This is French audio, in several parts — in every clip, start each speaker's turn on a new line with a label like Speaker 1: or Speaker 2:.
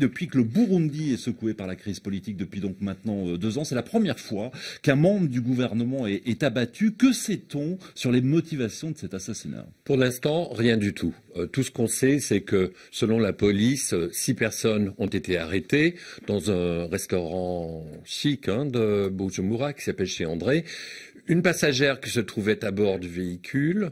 Speaker 1: Depuis que le Burundi est secoué par la crise politique depuis donc maintenant euh, deux ans, c'est la première fois qu'un membre du gouvernement est, abattu. Que sait-on sur les motivations de cet assassinat
Speaker 2: Pour l'instant, rien du tout. Euh, tout ce qu'on sait, c'est que selon la police, euh, six personnes ont été arrêtées dans un restaurant chic hein, de Bujumbura qui s'appelle chez André. Une passagère qui se trouvait à bord du véhicule,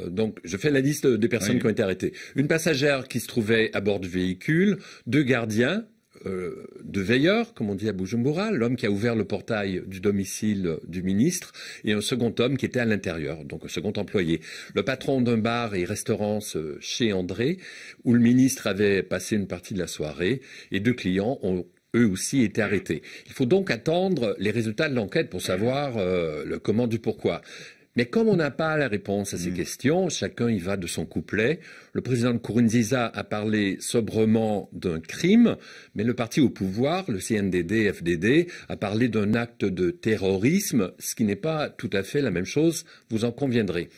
Speaker 2: euh, donc, je fais la liste des personnes qui ont été arrêtées. Une passagère qui se trouvait à bord du véhicule, deux gardiens, euh, deux veilleurs, comme on dit à Bujumbura, l'homme qui a ouvert le portail du domicile du ministre, et un second homme qui était à l'intérieur, donc un second employé. Le patron d'un bar et restaurant euh, chez André, où le ministre avait passé une partie de la soirée, et deux clients ont eux aussi été arrêtés. Il faut donc attendre les résultats de l'enquête pour savoir le comment du pourquoi. Mais comme on n'a pas la réponse à ces mm. questions, chacun y va de son couplet. Le président Kourounziza a parlé sobrement d'un crime, mais le parti au pouvoir, le CNDD, FDD, a parlé d'un acte de terrorisme, ce qui n'est pas tout à fait la même chose, vous en conviendrez.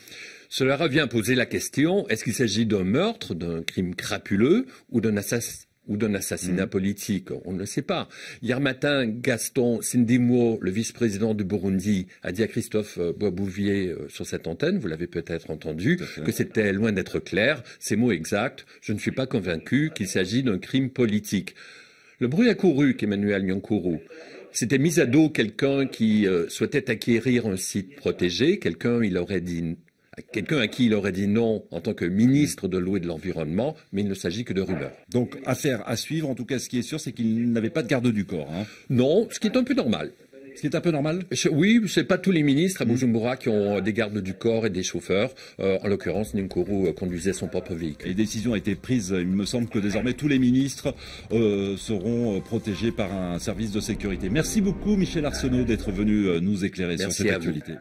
Speaker 2: Cela revient à poser la question, est-ce qu'il s'agit d'un meurtre, d'un crime crapuleux ou d'un assassinat ou d'un assassinat mm. politique. On ne le sait pas. Hier matin, Gaston Sindimo, le vice-président du Burundi, a dit à Christophe euh, Boisbouvier euh, sur cette antenne, vous l'avez peut-être entendu, que c'était loin d'être clair. Ces mots exacts, je ne suis pas convaincu qu'il s'agit d'un crime politique. Le bruit a couru qu'Emmanuel Nyankourou s'était mis à dos quelqu'un qui euh, souhaitait acquérir un site protégé. Quelqu'un, il aurait dit quelqu'un à qui il aurait dit non en tant que ministre de l'eau et de l'environnement, mais il ne s'agit que de rumeurs.
Speaker 1: Donc affaire à suivre, en tout
Speaker 2: cas ce qui est sûr c'est qu'il n'avait pas de garde du corps. Hein. Non, ce qui est un peu normal. Ce qui est un peu normal Oui, c'est pas tous les ministres à Bujumbura qui ont des gardes du corps et des chauffeurs. Euh, en l'occurrence,
Speaker 1: Ninkuru euh, conduisait son propre véhicule. Les décisions ont été prises. Il me semble que désormais tous les ministres euh, seront protégés par un service de sécurité. Merci beaucoup, Michel Arsenault, d'être venu nous éclairer sur cette actualité.